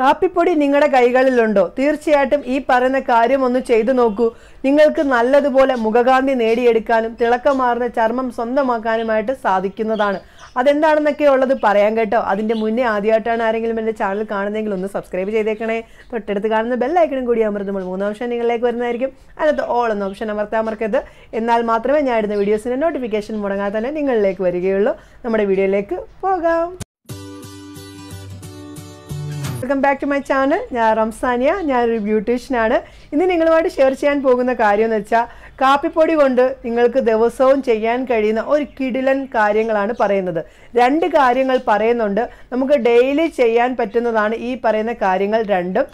കാപ്പിപ്പൊടി നിങ്ങളുടെ കൈകളിലുണ്ടോ തീർച്ചയായിട്ടും ഈ പറയുന്ന കാര്യം ഒന്ന് ചെയ്തു നോക്കൂ നിങ്ങൾക്ക് നല്ലതുപോലെ മുഖകാന്തി നേടിയെടുക്കാനും തിളക്കമാർന്ന ചർമ്മം സ്വന്തമാക്കാനുമായിട്ട് സാധിക്കുന്നതാണ് അതെന്താണെന്നൊക്കെ ഉള്ളത് പറയാൻ കേട്ടോ അതിൻ്റെ മുന്നേ ആദ്യമായിട്ടാണ് ആരെങ്കിലും എൻ്റെ ചാനൽ കാണുന്നതെങ്കിൽ ഒന്ന് സബ്സ്ക്രൈബ് ചെയ്തേക്കണേ തൊട്ടടുത്ത് കാണുന്ന ബെല്ലൈക്കണം കൂടി അമർത്തുമ്പോൾ മൂന്ന് ഓപ്ഷൻ നിങ്ങളിലേക്ക് വരുന്നതായിരിക്കും അതിനകത്ത് ഓൾ എന്ന ഓപ്ഷൻ അമർത്താൻ മറക്കരുത് എന്നാൽ മാത്രമേ ഞാൻ ഇടുന്ന വീഡിയോസിൻ്റെ നോട്ടിഫിക്കേഷൻ മുടങ്ങാതെ തന്നെ നിങ്ങളിലേക്ക് വരികയുള്ളൂ നമ്മുടെ വീഡിയോയിലേക്ക് പോകാം welcome back to my channel ഞാൻ റംസാനിയ ഞാനൊരു ബ്യൂട്ടീഷ്യനാണ് ഇന്ന് നിങ്ങളുമായിട്ട് ഷെയർ ചെയ്യാൻ പോകുന്ന കാര്യം എന്ന് വെച്ചാൽ കാപ്പിപ്പൊടി കൊണ്ട് നിങ്ങൾക്ക് ദിവസവും ചെയ്യാൻ കഴിയുന്ന ഒരു കിടിലൻ കാര്യങ്ങളാണ് പറയുന്നത് രണ്ട് കാര്യങ്ങൾ പറയുന്നുണ്ട് നമുക്ക് ഡെയിലി ചെയ്യാൻ പറ്റുന്നതാണ് ഈ പറയുന്ന കാര്യങ്ങൾ രണ്ടും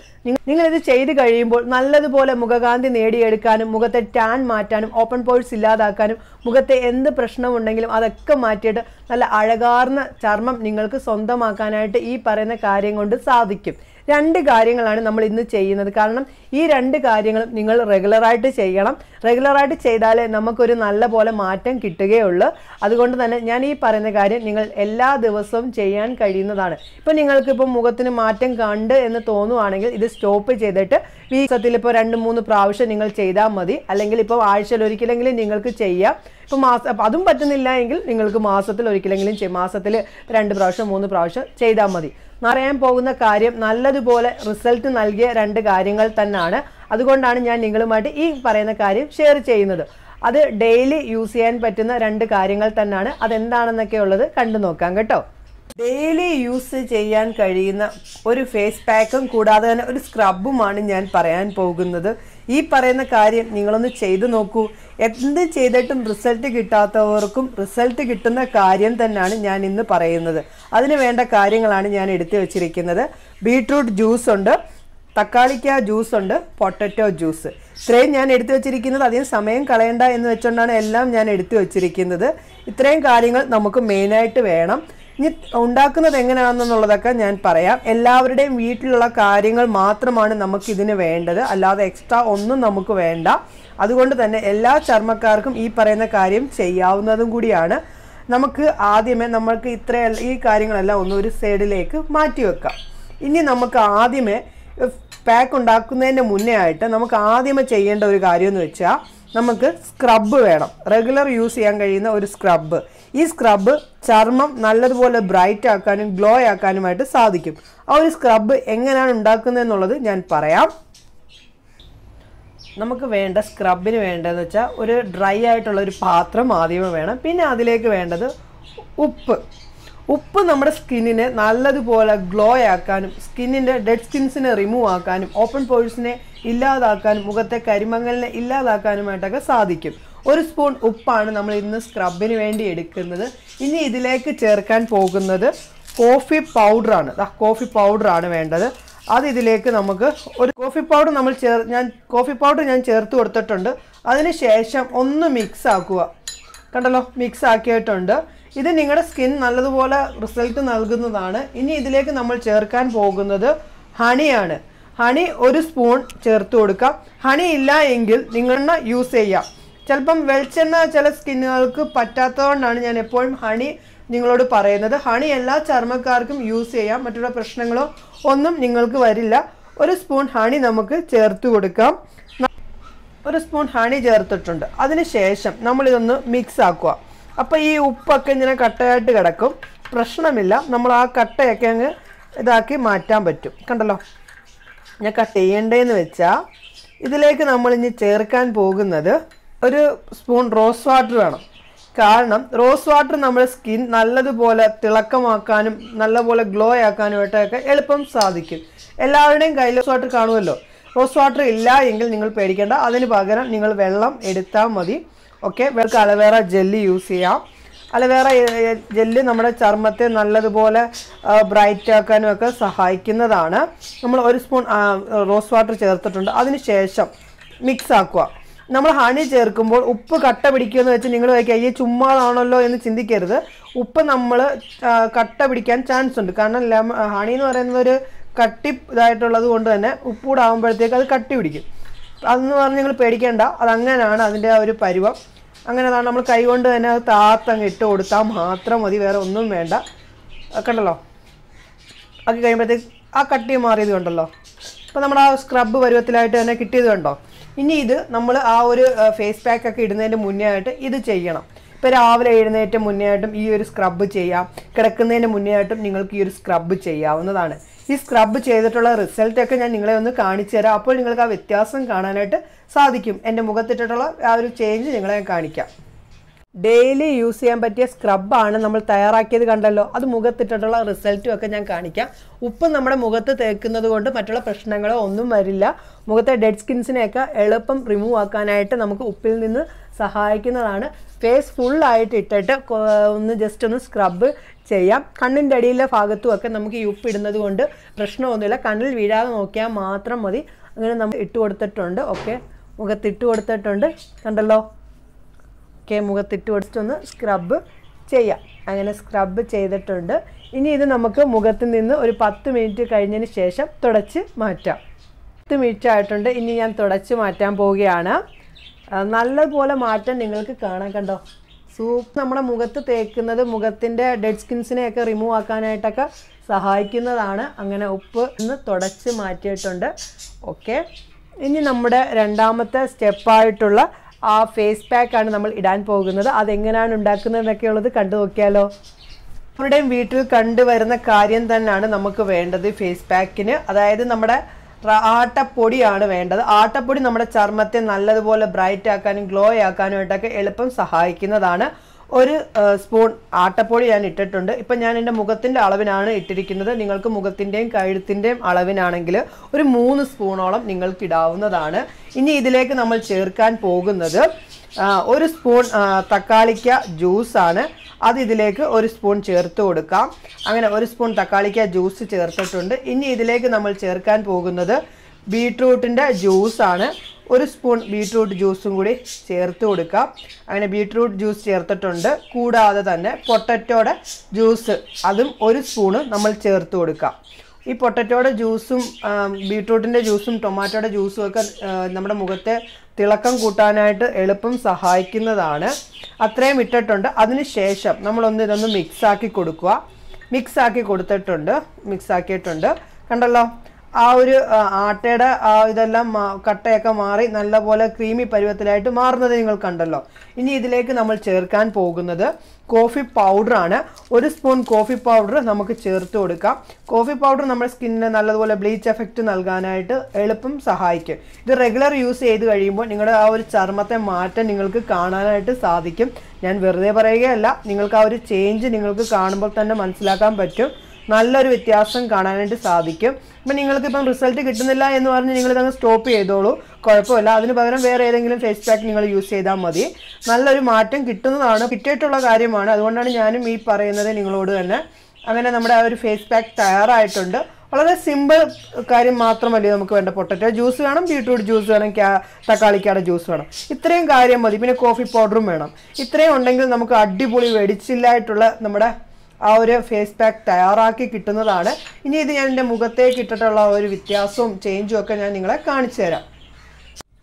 നിങ്ങളിത് ചെയ്തു കഴിയുമ്പോൾ നല്ലതുപോലെ മുഖകാന്തി നേടിയെടുക്കാനും മുഖത്തെ ടാൻ മാറ്റാനും ഓപ്പൺ പോഴ്സ് ഇല്ലാതാക്കാനും മുഖത്തെ എന്ത് പ്രശ്നമുണ്ടെങ്കിലും അതൊക്കെ മാറ്റിയിട്ട് നല്ല അഴകാർന്ന ചർമ്മം നിങ്ങൾക്ക് സ്വന്തമാക്കാനായിട്ട് ഈ പറയുന്ന കാര്യം കൊണ്ട് സാധിക്കും രണ്ട് കാര്യങ്ങളാണ് നമ്മൾ ഇന്ന് ചെയ്യുന്നത് കാരണം ഈ രണ്ട് കാര്യങ്ങളും നിങ്ങൾ റെഗുലറായിട്ട് ചെയ്യണം റെഗുലറായിട്ട് ചെയ്താലേ നമുക്കൊരു നല്ല പോലെ മാറ്റം കിട്ടുകയുള്ളു അതുകൊണ്ട് തന്നെ ഞാൻ ഈ പറയുന്ന കാര്യം നിങ്ങൾ എല്ലാ ദിവസവും ചെയ്യാൻ കഴിയുന്നതാണ് ഇപ്പം നിങ്ങൾക്കിപ്പോൾ മുഖത്തിന് മാറ്റം കണ്ട് എന്ന് തോന്നുവാണെങ്കിൽ ഇത് സ്റ്റോപ്പ് ചെയ്തിട്ട് വീസത്തിൽ ഇപ്പോൾ രണ്ട് മൂന്ന് പ്രാവശ്യം നിങ്ങൾ ചെയ്താൽ മതി അല്ലെങ്കിൽ ഇപ്പോൾ ആഴ്ചയിൽ ഒരിക്കലെങ്കിലും നിങ്ങൾക്ക് ചെയ്യാം ഇപ്പോൾ മാസം അതും പറ്റുന്നില്ല എങ്കിൽ നിങ്ങൾക്ക് മാസത്തിൽ ഒരിക്കലെങ്കിലും ചെയ്യും മാസത്തിൽ രണ്ട് പ്രാവശ്യം മൂന്ന് പ്രാവശ്യം ചെയ്താൽ മതി പറയാൻ പോകുന്ന കാര്യം നല്ലതുപോലെ റിസൾട്ട് നൽകിയ രണ്ട് കാര്യങ്ങൾ തന്നെയാണ് അതുകൊണ്ടാണ് ഞാൻ നിങ്ങളുമായിട്ട് ഈ പറയുന്ന കാര്യം ഷെയർ ചെയ്യുന്നത് അത് ഡെയിലി യൂസ് ചെയ്യാൻ പറ്റുന്ന രണ്ട് കാര്യങ്ങൾ തന്നെയാണ് അതെന്താണെന്നൊക്കെ ഉള്ളത് കണ്ടു നോക്കാം കേട്ടോ ഡെയിലി യൂസ് ചെയ്യാൻ കഴിയുന്ന ഒരു ഫേസ് പാക്കും കൂടാതെ തന്നെ ഒരു സ്ക്രബുമാണ് ഞാൻ പറയാൻ പോകുന്നത് ഈ പറയുന്ന കാര്യം നിങ്ങളൊന്ന് ചെയ്തു നോക്കൂ എന്ത് ചെയ്തിട്ടും റിസൾട്ട് കിട്ടാത്തവർക്കും റിസൾട്ട് കിട്ടുന്ന കാര്യം തന്നെയാണ് ഞാൻ ഇന്ന് പറയുന്നത് അതിന് വേണ്ട കാര്യങ്ങളാണ് ഞാൻ എടുത്തു വെച്ചിരിക്കുന്നത് ബീട്രൂട്ട് ജ്യൂസ് ഉണ്ട് തക്കാളിക്ക ജ്യൂസ് ഉണ്ട് പൊട്ടറ്റോ ജ്യൂസ് ഇത്രയും ഞാൻ എടുത്തു വെച്ചിരിക്കുന്നത് അധികം സമയം കളയണ്ട എന്ന് വെച്ചുകൊണ്ടാണ് എല്ലാം ഞാൻ എടുത്തു വെച്ചിരിക്കുന്നത് ഇത്രയും കാര്യങ്ങൾ നമുക്ക് മെയിനായിട്ട് വേണം ഇനി ഉണ്ടാക്കുന്നത് എങ്ങനെയാണെന്നുള്ളതൊക്കെ ഞാൻ പറയാം എല്ലാവരുടെയും വീട്ടിലുള്ള കാര്യങ്ങൾ മാത്രമാണ് നമുക്കിതിന് വേണ്ടത് അല്ലാതെ എക്സ്ട്രാ ഒന്നും നമുക്ക് വേണ്ട അതുകൊണ്ട് തന്നെ എല്ലാ ചർമ്മക്കാർക്കും ഈ പറയുന്ന കാര്യം ചെയ്യാവുന്നതും കൂടിയാണ് നമുക്ക് ആദ്യമേ നമ്മൾക്ക് ഇത്ര ഈ കാര്യങ്ങളെല്ലാം ഒന്ന് ഒരു സൈഡിലേക്ക് മാറ്റി വെക്കാം ഇനി നമുക്ക് ആദ്യമേ പാക്ക് ഉണ്ടാക്കുന്നതിന് മുന്നേ ആയിട്ട് നമുക്ക് ആദ്യമേ ചെയ്യേണ്ട ഒരു കാര്യം എന്ന് വെച്ചാൽ നമുക്ക് സ്ക്രബ് വേണം റെഗുലർ യൂസ് ചെയ്യാൻ കഴിയുന്ന ഒരു സ്ക്രബ്ബ് ഈ സ്ക്രബ്ബ് ചർമ്മം നല്ലതുപോലെ ബ്രൈറ്റ് ആക്കാനും ഗ്ലോ ആക്കാനുമായിട്ട് സാധിക്കും ആ ഒരു സ്ക്രബ്ബ് എങ്ങനെയാണ് ഉണ്ടാക്കുന്നതെന്നുള്ളത് ഞാൻ പറയാം നമുക്ക് വേണ്ട സ്ക്രബിന് വേണ്ടതെന്ന് വെച്ചാൽ ഒരു ഡ്രൈ ആയിട്ടുള്ള ഒരു പാത്രം ആദ്യമേ വേണം പിന്നെ അതിലേക്ക് വേണ്ടത് ഉപ്പ് ഉപ്പ് നമ്മുടെ സ്കിന്നിനെ നല്ലതുപോലെ ഗ്ലോ ആക്കാനും സ്കിന്നിൻ്റെ ഡെഡ് സ്കിൻസിനെ റിമൂവ് ആക്കാനും ഓപ്പൺ പോഴ്സിനെ ഇല്ലാതാക്കാനും മുഖത്തെ കരിമങ്ങലിനെ ഇല്ലാതാക്കാനുമായിട്ടൊക്കെ സാധിക്കും ഒരു സ്പൂൺ ഉപ്പാണ് നമ്മൾ ഇന്ന് സ്ക്രബിന് വേണ്ടി എടുക്കുന്നത് ഇനി ഇതിലേക്ക് ചേർക്കാൻ പോകുന്നത് കോഫി പൗഡറാണ് കോഫി പൗഡറാണ് വേണ്ടത് അത് ഇതിലേക്ക് നമുക്ക് ഒരു കോഫി പൗഡർ നമ്മൾ ചേർ ഞാൻ കോഫി പൗഡർ ഞാൻ ചേർത്ത് കൊടുത്തിട്ടുണ്ട് അതിന് ശേഷം ഒന്ന് മിക്സ് ആക്കുക കണ്ടല്ലോ മിക്സ് ആക്കിയിട്ടുണ്ട് ഇത് നിങ്ങളുടെ സ്കിൻ നല്ലതുപോലെ റിസൾട്ട് നൽകുന്നതാണ് ഇനി ഇതിലേക്ക് നമ്മൾ ചേർക്കാൻ പോകുന്നത് ഹണിയാണ് ഹണി ഒരു സ്പൂൺ ചേർത്ത് കൊടുക്കാം ഹണി ഇല്ല എങ്കിൽ നിങ്ങളെണ്ണ യൂസ് ചെയ്യാം ചിലപ്പം വെളിച്ചെണ്ണ ചില സ്കിന്നുകൾക്ക് പറ്റാത്തതുകൊണ്ടാണ് ഞാൻ എപ്പോഴും ഹണി നിങ്ങളോട് പറയുന്നത് ഹണി എല്ലാ ചർമ്മക്കാർക്കും യൂസ് ചെയ്യാം മറ്റുള്ള പ്രശ്നങ്ങളോ ഒന്നും നിങ്ങൾക്ക് വരില്ല ഒരു സ്പൂൺ ഹണി നമുക്ക് ചേർത്ത് കൊടുക്കാം ഒരു സ്പൂൺ ഹണി ചേർത്തിട്ടുണ്ട് അതിനുശേഷം നമ്മളിതൊന്ന് മിക്സ് ആക്കുക അപ്പോൾ ഈ ഉപ്പൊക്കെ ഇങ്ങനെ കട്ടയായിട്ട് കിടക്കും പ്രശ്നമില്ല നമ്മൾ ആ കട്ടയൊക്കെ അങ്ങ് ഇതാക്കി മാറ്റാൻ പറ്റും കണ്ടല്ലോ ഞാൻ കട്ട് ചെയ്യേണ്ടതെന്ന് വെച്ചാൽ ഇതിലേക്ക് നമ്മൾ ഇനി ചേർക്കാൻ പോകുന്നത് ഒരു സ്പൂൺ റോസ് വാട്ടർ വേണം കാരണം റോസ് വാട്ടർ നമ്മുടെ സ്കിൻ നല്ലതുപോലെ തിളക്കമാക്കാനും നല്ലപോലെ ഗ്ലോ ആക്കാനുമായിട്ടൊക്കെ എളുപ്പം സാധിക്കും എല്ലാവരുടെയും കയ്യിൽ റോസ് വാട്ടർ കാണുമല്ലോ റോസ് വാട്ടർ ഇല്ല എങ്കിൽ നിങ്ങൾ പേടിക്കേണ്ട അതിന് പകരം നിങ്ങൾ വെള്ളം എടുത്താൽ മതി ഓക്കെ ഇവർക്ക് അലവേറ ജെല്ല് യൂസ് ചെയ്യാം അലവേറ ജെല്ല് നമ്മുടെ ചർമ്മത്തെ നല്ലതുപോലെ ബ്രൈറ്റ് ആക്കാനും ഒക്കെ സഹായിക്കുന്നതാണ് നമ്മൾ ഒരു സ്പൂൺ റോസ് വാട്ടർ ചേർത്തിട്ടുണ്ട് അതിന് ശേഷം മിക്സ് ആക്കുക നമ്മൾ ഹണി ചേർക്കുമ്പോൾ ഉപ്പ് കട്ട പിടിക്കുമെന്ന് വെച്ച് നിങ്ങൾ വയ്ക്കുക ഈ ചുമ്മാതാണല്ലോ എന്ന് ചിന്തിക്കരുത് ഉപ്പ് നമ്മൾ കട്ട പിടിക്കാൻ ചാൻസ് ഉണ്ട് കാരണം ലെമൺ ഹണി എന്ന് പറയുന്നത് ഒരു കട്ടി ഇതായിട്ടുള്ളത് കൊണ്ട് തന്നെ ഉപ്പൂടാകുമ്പോഴത്തേക്ക് അത് കട്ടി പിടിക്കും അതെന്ന് പറഞ്ഞ് നിങ്ങൾ പേടിക്കേണ്ട അതങ്ങനെയാണ് അതിൻ്റെ ആ ഒരു പരുവം അങ്ങനെ അതാണ് നമ്മൾ കൈകൊണ്ട് തന്നെ താത്തങ്ങ് ഇട്ട് കൊടുത്താൽ മാത്രം മതി വേറെ ഒന്നും വേണ്ട കണ്ടല്ലോ ആക്കി കഴിയുമ്പോഴത്തേക്ക് ആ കട്ടി മാറിയത് കണ്ടല്ലോ അപ്പോൾ നമ്മൾ ആ സ്ക്രബ് പരുവത്തിലായിട്ട് തന്നെ കിട്ടിയത് കണ്ടോ ഇനി ഇത് നമ്മൾ ആ ഒരു ഫേസ് പാക്ക് ഒക്കെ ഇടുന്നതിൻ്റെ മുന്നേ ആയിട്ട് ഇത് ചെയ്യണം ഇപ്പോൾ രാവിലെ എഴുന്നേറ്റ മുന്നേ ആയിട്ടും ഈ ഒരു സ്ക്രബ് ചെയ്യാം കിടക്കുന്നതിന് മുന്നേ ആയിട്ടും നിങ്ങൾക്ക് ഈ ഒരു സ്ക്രബ് ചെയ്യാവുന്നതാണ് ഈ സ്ക്രബ് ചെയ്തിട്ടുള്ള റിസൾട്ടൊക്കെ ഞാൻ നിങ്ങളെ ഒന്ന് കാണിച്ചു തരാം അപ്പോൾ നിങ്ങൾക്ക് ആ വ്യത്യാസം കാണാനായിട്ട് സാധിക്കും എൻ്റെ മുഖത്തിട്ടിട്ടുള്ള ആ ഒരു ചേഞ്ച് നിങ്ങളെ കാണിക്കാം ഡെയിലി യൂസ് ചെയ്യാൻ പറ്റിയ സ്ക്രബാണ് നമ്മൾ തയ്യാറാക്കിയത് കണ്ടല്ലോ അത് മുഖത്തിട്ടിട്ടുള്ള റിസൾട്ടും ഒക്കെ ഞാൻ കാണിക്കാം ഉപ്പ് നമ്മുടെ മുഖത്ത് തേക്കുന്നത് കൊണ്ട് മറ്റുള്ള പ്രശ്നങ്ങളോ ഒന്നും വരില്ല മുഖത്തെ ഡെഡ് സ്കിൻസിനെയൊക്കെ എളുപ്പം റിമൂവ് ആക്കാനായിട്ട് നമുക്ക് ഉപ്പിൽ നിന്ന് സഹായിക്കുന്നതാണ് ഫേസ് ഫുള്ളായിട്ട് ഇട്ടിട്ട് ഒന്ന് ജസ്റ്റ് ഒന്ന് സ്ക്രബ് ചെയ്യാം കണ്ണിൻ്റെ അടിയിലെ ഒക്കെ നമുക്ക് ഈ ഉപ്പിടുന്നത് കൊണ്ട് പ്രശ്നമൊന്നുമില്ല കണ്ണിൽ വീഴാതെ നോക്കിയാൽ മാത്രം മതി അങ്ങനെ നമ്മൾ ഇട്ട് കൊടുത്തിട്ടുണ്ട് ഓക്കെ മുഖത്തിട്ട് കൊടുത്തിട്ടുണ്ട് കണ്ടല്ലോ ഓക്കെ മുഖത്തിട്ട് കൊടുത്തിട്ടൊന്ന് സ്ക്രബ് ചെയ്യാം അങ്ങനെ സ്ക്രബ് ചെയ്തിട്ടുണ്ട് ഇനി ഇത് നമുക്ക് മുഖത്ത് നിന്ന് ഒരു പത്ത് മിനിറ്റ് കഴിഞ്ഞതിന് ശേഷം തുടച്ച് മാറ്റാം പത്ത് മിനിറ്റ് ആയിട്ടുണ്ട് ഇനി ഞാൻ തുടച്ച് മാറ്റാൻ പോവുകയാണ് നല്ലതുപോലെ മാറ്റം നിങ്ങൾക്ക് കാണാൻ കണ്ടോ സൂപ്പ് നമ്മുടെ മുഖത്ത് തേക്കുന്നത് മുഖത്തിൻ്റെ ഡെഡ് സ്കിൻസിനെയൊക്കെ റിമൂവ് ആക്കാനായിട്ടൊക്കെ സഹായിക്കുന്നതാണ് അങ്ങനെ ഉപ്പ് ഇന്ന് തുടച്ച് മാറ്റിയിട്ടുണ്ട് ഓക്കെ ഇനി നമ്മുടെ രണ്ടാമത്തെ സ്റ്റെപ്പായിട്ടുള്ള ആ ഫേസ് പാക്കാണ് നമ്മൾ ഇടാൻ പോകുന്നത് അതെങ്ങനെയാണ് ഉണ്ടാക്കുന്നതെന്നൊക്കെ ഉള്ളത് കണ്ടു നോക്കിയാലോ അവരുടെയും വീട്ടിൽ കണ്ടുവരുന്ന കാര്യം തന്നെയാണ് നമുക്ക് വേണ്ടത് ഫേസ് പാക്കിന് അതായത് നമ്മുടെ ആട്ടപ്പൊടിയാണ് വേണ്ടത് ആട്ടപ്പൊടി നമ്മുടെ ചർമ്മത്തെ നല്ലതുപോലെ ബ്രൈറ്റ് ആക്കാനും ഗ്ലോ ആക്കാനും ആയിട്ടൊക്കെ എളുപ്പം സഹായിക്കുന്നതാണ് ഒരു സ്പൂൺ ആട്ടപ്പൊടി ഞാൻ ഇട്ടിട്ടുണ്ട് ഇപ്പം ഞാൻ എൻ്റെ മുഖത്തിൻ്റെ അളവിനാണ് ഇട്ടിരിക്കുന്നത് നിങ്ങൾക്ക് മുഖത്തിൻ്റെയും കഴുത്തിൻ്റെയും അളവിനാണെങ്കിൽ ഒരു മൂന്ന് സ്പൂണോളം നിങ്ങൾക്ക് ഇടാവുന്നതാണ് ഇനി ഇതിലേക്ക് നമ്മൾ ചേർക്കാൻ പോകുന്നത് ഒരു സ്പൂൺ തക്കാളിക്ക ജ്യൂസാണ് അത് ഇതിലേക്ക് ഒരു സ്പൂൺ ചേർത്ത് കൊടുക്കാം അങ്ങനെ ഒരു സ്പൂൺ തക്കാളിക്ക ജ്യൂസ് ചേർത്തിട്ടുണ്ട് ഇനി ഇതിലേക്ക് നമ്മൾ ചേർക്കാൻ പോകുന്നത് ബീട്രൂട്ടിൻ്റെ ജ്യൂസാണ് ഒരു സ്പൂൺ ബീട്രൂട്ട് ജ്യൂസും കൂടി ചേർത്ത് കൊടുക്കാം അങ്ങനെ ബീട്രൂട്ട് ജ്യൂസ് ചേർത്തിട്ടുണ്ട് കൂടാതെ തന്നെ പൊട്ടറ്റോയുടെ ജ്യൂസ് അതും ഒരു സ്പൂണ് നമ്മൾ ചേർത്ത് കൊടുക്കാം ഈ പൊട്ടറ്റോയുടെ ജ്യൂസും ബീട്രൂട്ടിൻ്റെ ജ്യൂസും ടൊമാറ്റോയുടെ ജ്യൂസും ഒക്കെ നമ്മുടെ മുഖത്തെ തിളക്കം കൂട്ടാനായിട്ട് എളുപ്പം സഹായിക്കുന്നതാണ് അത്രയും ഇട്ടിട്ടുണ്ട് അതിനുശേഷം നമ്മളൊന്ന് ഇതൊന്ന് മിക്സാക്കി കൊടുക്കുക മിക്സാക്കി കൊടുത്തിട്ടുണ്ട് മിക്സാക്കിയിട്ടുണ്ട് കണ്ടല്ലോ ആ ഒരു ആട്ടയുടെ ആ ഇതെല്ലാം കട്ടയൊക്കെ മാറി നല്ലപോലെ ക്രീമി പരുവത്തിലായിട്ട് മാറുന്നത് നിങ്ങൾ കണ്ടല്ലോ ഇനി ഇതിലേക്ക് നമ്മൾ ചേർക്കാൻ പോകുന്നത് കോഫി പൗഡറാണ് ഒരു സ്പൂൺ കോഫി പൗഡർ നമുക്ക് ചേർത്ത് കൊടുക്കാം കോഫി പൗഡർ നമ്മുടെ സ്കിന്നിന് നല്ലതുപോലെ ബ്ലീച്ച് എഫക്റ്റ് നൽകാനായിട്ട് എളുപ്പം സഹായിക്കും ഇത് റെഗുലർ യൂസ് ചെയ്ത് കഴിയുമ്പോൾ നിങ്ങളുടെ ആ ഒരു ചർമ്മത്തെ മാറ്റം നിങ്ങൾക്ക് കാണാനായിട്ട് സാധിക്കും ഞാൻ വെറുതെ പറയുകയല്ല നിങ്ങൾക്ക് ആ ഒരു ചേഞ്ച് നിങ്ങൾക്ക് കാണുമ്പോൾ തന്നെ മനസ്സിലാക്കാൻ പറ്റും നല്ലൊരു വ്യത്യാസം കാണാൻ വേണ്ടി സാധിക്കും ഇപ്പം നിങ്ങൾക്കിപ്പം റിസൾട്ട് കിട്ടുന്നില്ല എന്ന് പറഞ്ഞ് ഇതങ്ങ് സ്റ്റോപ്പ് ചെയ്തോളൂ കുഴപ്പമില്ല അതിന് പകരം വേറെ ഏതെങ്കിലും ഫേസ് പാക്ക് നിങ്ങൾ യൂസ് ചെയ്താൽ മതി നല്ലൊരു മാറ്റം കിട്ടുന്നതാണ് കിട്ടിയിട്ടുള്ള കാര്യമാണ് അതുകൊണ്ടാണ് ഞാനും ഈ പറയുന്നത് നിങ്ങളോട് തന്നെ അങ്ങനെ നമ്മുടെ ആ ഒരു ഫേസ് പാക്ക് തയ്യാറായിട്ടുണ്ട് വളരെ സിമ്പിൾ കാര്യം മാത്രമല്ലേ നമുക്ക് വേണ്ട പൊട്ടറ്റോ ജ്യൂസ് വേണം ബീട്രൂട്ട് ജ്യൂസ് വേണം തക്കാളിക്കാടെ ജ്യൂസ് വേണം ഇത്രയും കാര്യം മതി പിന്നെ കോഫി പൗഡറും വേണം ഇത്രയും ഉണ്ടെങ്കിൽ നമുക്ക് അടിപൊളി വെടിച്ചില്ലായിട്ടുള്ള നമ്മുടെ ആ ഒരു ഫേസ് പാക്ക് തയ്യാറാക്കി കിട്ടുന്നതാണ് ഇനി ഇത് ഞാൻ എൻ്റെ ഇട്ടിട്ടുള്ള ഒരു വ്യത്യാസവും ചേഞ്ചും ഒക്കെ ഞാൻ നിങ്ങളെ കാണിച്ചു തരാം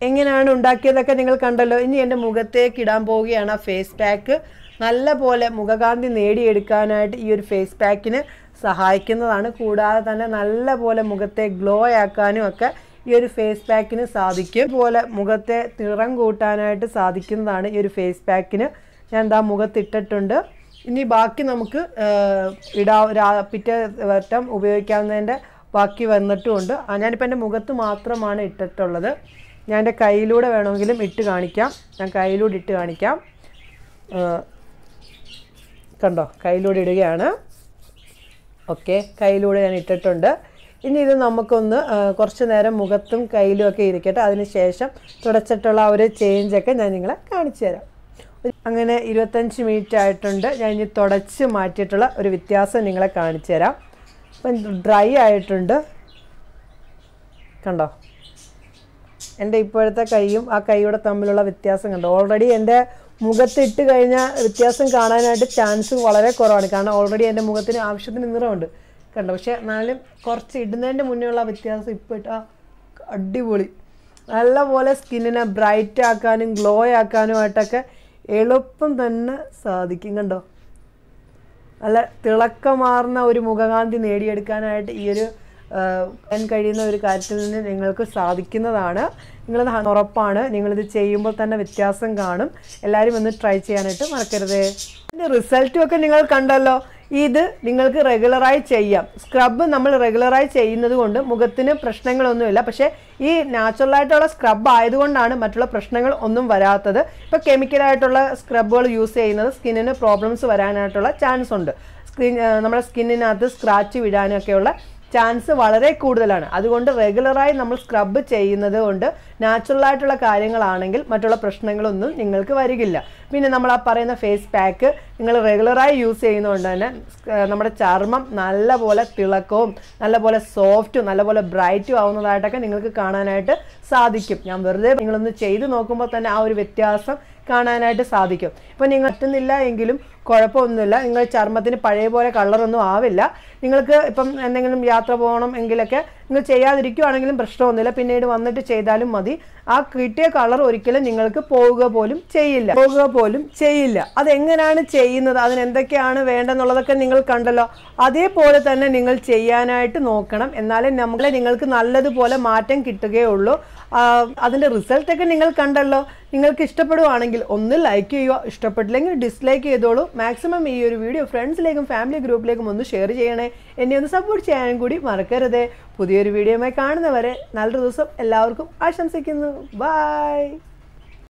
എങ്ങനെയാണ് ഉണ്ടാക്കിയതൊക്കെ നിങ്ങൾ കണ്ടല്ലോ ഇനി എൻ്റെ മുഖത്തേക്ക് ഇടാൻ പോവുകയാണ് ആ ഫേസ് പാക്ക് നല്ല പോലെ മുഖകാന്തി നേടിയെടുക്കാനായിട്ട് ഈ ഒരു ഫേസ് പാക്കിന് സഹായിക്കുന്നതാണ് കൂടാതെ തന്നെ നല്ല പോലെ മുഖത്തെ ഗ്ലോ ആക്കാനും ഒക്കെ ഈ ഒരു ഫേസ് പാക്കിന് സാധിക്കും പോലെ മുഖത്തെ നിറം കൂട്ടാനായിട്ട് സാധിക്കുന്നതാണ് ഈ ഒരു ഫേസ് പാക്കിന് ഞാൻ എന്താ മുഖത്തിട്ടിട്ടുണ്ട് ഇനി ബാക്കി നമുക്ക് ഇടാ പിറ്റേ വട്ടം ഉപയോഗിക്കാവുന്നതിൻ്റെ ബാക്കി വന്നിട്ടുമുണ്ട് ഞാനിപ്പോൾ എൻ്റെ മുഖത്ത് മാത്രമാണ് ഇട്ടിട്ടുള്ളത് ഞാൻ എൻ്റെ കയ്യിലൂടെ വേണമെങ്കിലും ഇട്ട് കാണിക്കാം ഞാൻ കയ്യിലൂടെ ഇട്ട് കാണിക്കാം കണ്ടോ കയ്യിലൂടെ ഇടുകയാണ് ഓക്കെ കയ്യിലൂടെ ഞാൻ ഇട്ടിട്ടുണ്ട് ഇനി ഇത് നമുക്കൊന്ന് കുറച്ച് നേരം മുഖത്തും കയ്യിലും ഒക്കെ ഇരിക്കട്ടെ അതിന് ശേഷം തുടച്ചിട്ടുള്ള ഒരു ചേഞ്ചൊക്കെ ഞാൻ നിങ്ങളെ കാണിച്ചു തരാം അങ്ങനെ ഇരുപത്തഞ്ച് മിനിറ്റ് ആയിട്ടുണ്ട് ഞാൻ ഇനി തുടച്ച് മാറ്റിയിട്ടുള്ള ഒരു വ്യത്യാസം നിങ്ങളെ കാണിച്ചു തരാം അപ്പം ഡ്രൈ ആയിട്ടുണ്ട് കണ്ടോ എൻ്റെ ഇപ്പോഴത്തെ കൈയും ആ കൈയുടെ തമ്മിലുള്ള വ്യത്യാസം കണ്ടോ ഓൾറെഡി എൻ്റെ മുഖത്ത് ഇട്ട് കഴിഞ്ഞാൽ വ്യത്യാസം കാണാനായിട്ട് ചാൻസ് വളരെ കുറവാണ് കാരണം ഓൾറെഡി എൻ്റെ മുഖത്തിന് ആവശ്യത്തിന് നിറമുണ്ട് കണ്ടോ പക്ഷേ എന്നാലും കുറച്ച് ഇടുന്നതിൻ്റെ മുന്നേ ഉള്ള വ്യത്യാസം ഇപ്പോൾ ഇട്ടാ അടിപൊളി നല്ലപോലെ സ്കിന്നിനെ ബ്രൈറ്റ് ആക്കാനും ഗ്ലോ ആക്കാനുമായിട്ടൊക്കെ എളുപ്പം തന്നെ സാധിക്കും കണ്ടോ നല്ല തിളക്കമാർന്ന ഒരു മുഖകാന്തി നേടിയെടുക്കാനായിട്ട് ഈ ഒരു കഴിയുന്ന ഒരു കാര്യത്തിൽ നിന്ന് നിങ്ങൾക്ക് സാധിക്കുന്നതാണ് നിങ്ങളത് ഉറപ്പാണ് നിങ്ങളിത് ചെയ്യുമ്പോൾ തന്നെ വ്യത്യാസം കാണും എല്ലാവരും ഒന്ന് ട്രൈ ചെയ്യാനായിട്ട് മറക്കരുത് ഇതിൻ്റെ റിസൾട്ടും ഒക്കെ നിങ്ങൾ കണ്ടല്ലോ ഇത് നിങ്ങൾക്ക് റെഗുലറായി ചെയ്യാം സ്ക്രബ് നമ്മൾ റെഗുലറായി ചെയ്യുന്നത് കൊണ്ട് മുഖത്തിന് പ്രശ്നങ്ങളൊന്നുമില്ല പക്ഷേ ഈ നാച്ചുറലായിട്ടുള്ള സ്ക്രബ് ആയതുകൊണ്ടാണ് മറ്റുള്ള പ്രശ്നങ്ങൾ ഒന്നും വരാത്തത് ഇപ്പോൾ കെമിക്കലായിട്ടുള്ള സ്ക്രബുകൾ യൂസ് ചെയ്യുന്നത് സ്കിന്നിന് പ്രോബ്ലംസ് വരാനായിട്ടുള്ള ചാൻസ് ഉണ്ട് സ്കിൻ നമ്മുടെ സ്കിന്നിനകത്ത് സ്ക്രാച്ച് വിടാനൊക്കെയുള്ള ചാൻസ് വളരെ കൂടുതലാണ് അതുകൊണ്ട് റെഗുലറായി നമ്മൾ സ്ക്രബ് ചെയ്യുന്നത് കൊണ്ട് ആയിട്ടുള്ള കാര്യങ്ങളാണെങ്കിൽ മറ്റുള്ള പ്രശ്നങ്ങളൊന്നും നിങ്ങൾക്ക് വരികില്ല പിന്നെ നമ്മൾ ആ പറയുന്ന ഫേസ് പാക്ക് നിങ്ങൾ റെഗുലറായി യൂസ് ചെയ്യുന്നതുകൊണ്ട് തന്നെ നമ്മുടെ ചർമ്മം നല്ലപോലെ തിളക്കവും നല്ലപോലെ സോഫ്റ്റും നല്ലപോലെ ബ്രൈറ്റും ആവുന്നതായിട്ടൊക്കെ നിങ്ങൾക്ക് കാണാനായിട്ട് സാധിക്കും ഞാൻ വെറുതെ നിങ്ങളൊന്ന് ചെയ്ത് നോക്കുമ്പോൾ തന്നെ ആ ഒരു വ്യത്യാസം കാണാനായിട്ട് സാധിക്കും ഇപ്പം നിങ്ങൾ പറ്റുന്നില്ല എങ്കിലും കുഴപ്പമൊന്നുമില്ല നിങ്ങൾ ചർമ്മത്തിന് പഴയ പോലെ കളറൊന്നും ആവില്ല നിങ്ങൾക്ക് ഇപ്പം എന്തെങ്കിലും യാത്ര പോകണം എങ്കിലൊക്കെ നിങ്ങൾ ചെയ്യാതിരിക്കുവാണെങ്കിലും പ്രശ്നമൊന്നുമില്ല പിന്നീട് വന്നിട്ട് ചെയ്താലും മതി ആ കിട്ടിയ കളർ ഒരിക്കലും നിങ്ങൾക്ക് പോവുക പോലും ചെയ്യില്ല പോവുക പോലും ചെയ്യില്ല അതെങ്ങനെയാണ് ചെയ്യുന്നത് അതിനെന്തൊക്കെയാണ് വേണ്ടെന്നുള്ളതൊക്കെ നിങ്ങൾ കണ്ടല്ലോ അതേപോലെ തന്നെ നിങ്ങൾ ചെയ്യാനായിട്ട് നോക്കണം എന്നാലേ നമ്മളെ നിങ്ങൾക്ക് നല്ലതുപോലെ മാറ്റം കിട്ടുകയുള്ളൂ അതിൻ്റെ റിസൾട്ടൊക്കെ നിങ്ങൾ കണ്ടല്ലോ നിങ്ങൾക്ക് ഇഷ്ടപ്പെടുവാണെങ്കിൽ ഒന്ന് ലൈക്ക് ചെയ്യുക ഇഷ്ടപ്പെട്ടില്ലെങ്കിൽ ഡിസ്ലൈക്ക് ചെയ്തോളൂ മാക്സിമം ഈ ഒരു വീഡിയോ ഫ്രണ്ട്സിലേക്കും ഫാമിലി ഗ്രൂപ്പിലേക്കും ഒന്ന് ഷെയർ ചെയ്യണേ എന്നെ ഒന്ന് സപ്പോർട്ട് ചെയ്യാനും കൂടി മറക്കരുത് പുതിയൊരു വീഡിയോയുമായി കാണുന്നവരെ നല്ലൊരു ദിവസം എല്ലാവർക്കും ആശംസിക്കുന്നു ബായ്